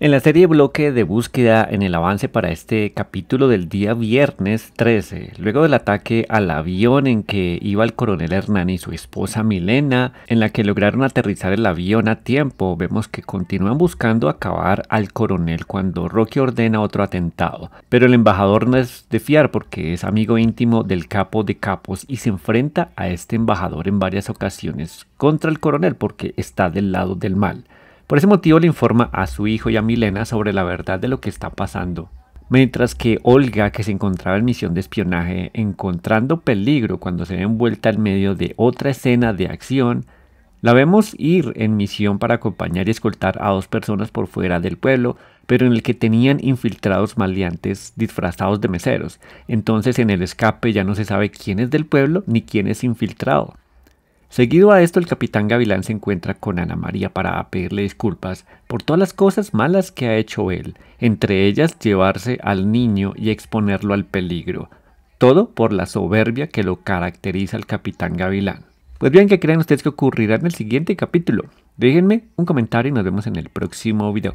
En la serie bloque de búsqueda en el avance para este capítulo del día viernes 13, luego del ataque al avión en que iba el coronel Hernán y su esposa Milena, en la que lograron aterrizar el avión a tiempo, vemos que continúan buscando acabar al coronel cuando Rocky ordena otro atentado. Pero el embajador no es de fiar porque es amigo íntimo del capo de capos y se enfrenta a este embajador en varias ocasiones contra el coronel porque está del lado del mal. Por ese motivo le informa a su hijo y a Milena sobre la verdad de lo que está pasando. Mientras que Olga, que se encontraba en misión de espionaje, encontrando peligro cuando se ve envuelta en medio de otra escena de acción, la vemos ir en misión para acompañar y escoltar a dos personas por fuera del pueblo, pero en el que tenían infiltrados maleantes disfrazados de meseros. Entonces en el escape ya no se sabe quién es del pueblo ni quién es infiltrado. Seguido a esto, el capitán Gavilán se encuentra con Ana María para pedirle disculpas por todas las cosas malas que ha hecho él, entre ellas llevarse al niño y exponerlo al peligro, todo por la soberbia que lo caracteriza al capitán Gavilán. Pues bien, ¿qué creen ustedes que ocurrirá en el siguiente capítulo? Déjenme un comentario y nos vemos en el próximo video.